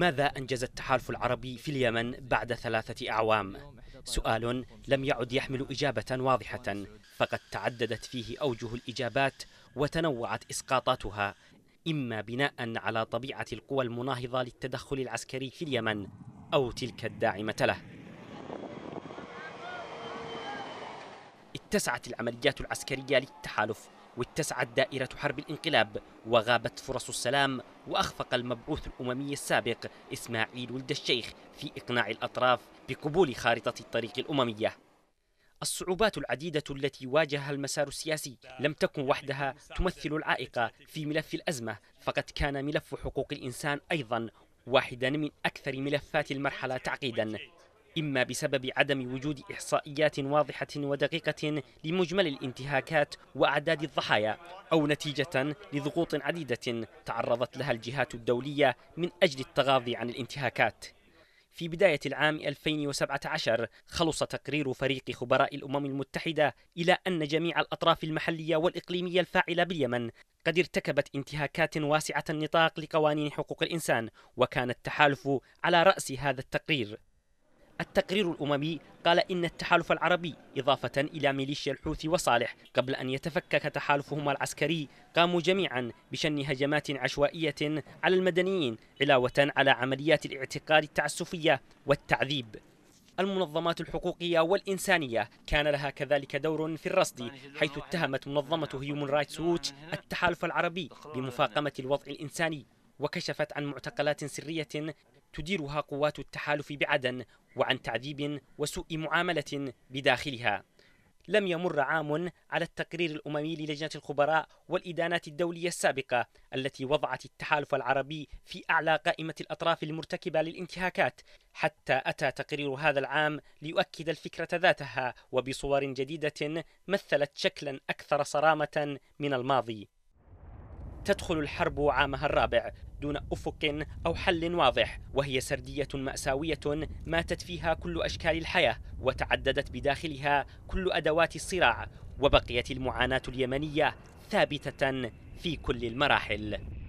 ماذا أنجز التحالف العربي في اليمن بعد ثلاثة أعوام؟ سؤال لم يعد يحمل إجابة واضحة فقد تعددت فيه أوجه الإجابات وتنوعت إسقاطاتها إما بناء على طبيعة القوى المناهضة للتدخل العسكري في اليمن أو تلك الداعمة له اتسعت العمليات العسكرية للتحالف واتسعت دائرة حرب الانقلاب وغابت فرص السلام وأخفق المبعوث الأممي السابق إسماعيل ولد الشيخ في إقناع الأطراف بقبول خارطة الطريق الأممية الصعوبات العديدة التي واجهها المسار السياسي لم تكن وحدها تمثل العائقة في ملف الأزمة فقد كان ملف حقوق الإنسان أيضا واحدا من أكثر ملفات المرحلة تعقيدا إما بسبب عدم وجود إحصائيات واضحة ودقيقة لمجمل الانتهاكات وأعداد الضحايا أو نتيجة لضغوط عديدة تعرضت لها الجهات الدولية من أجل التغاضي عن الانتهاكات في بداية العام 2017 خلص تقرير فريق خبراء الأمم المتحدة إلى أن جميع الأطراف المحلية والإقليمية الفاعلة باليمن قد ارتكبت انتهاكات واسعة النطاق لقوانين حقوق الإنسان وكان التحالف على رأس هذا التقرير التقرير الأممي قال إن التحالف العربي إضافة إلى ميليشيا الحوثي وصالح قبل أن يتفكك تحالفهما العسكري قاموا جميعا بشن هجمات عشوائية على المدنيين علاوة على عمليات الاعتقال التعسفية والتعذيب المنظمات الحقوقية والإنسانية كان لها كذلك دور في الرصد حيث اتهمت منظمة هيومن رايتس ووتش التحالف العربي بمفاقمة الوضع الإنساني وكشفت عن معتقلات سرية تديرها قوات التحالف بعدن وعن تعذيب وسوء معاملة بداخلها لم يمر عام على التقرير الأممي للجنة الخبراء والإدانات الدولية السابقة التي وضعت التحالف العربي في أعلى قائمة الأطراف المرتكبة للانتهاكات حتى أتى تقرير هذا العام ليؤكد الفكرة ذاتها وبصور جديدة مثلت شكلا أكثر صرامة من الماضي تدخل الحرب عامها الرابع دون افق او حل واضح وهي سرديه ماساويه ماتت فيها كل اشكال الحياه وتعددت بداخلها كل ادوات الصراع وبقيت المعاناه اليمنيه ثابته في كل المراحل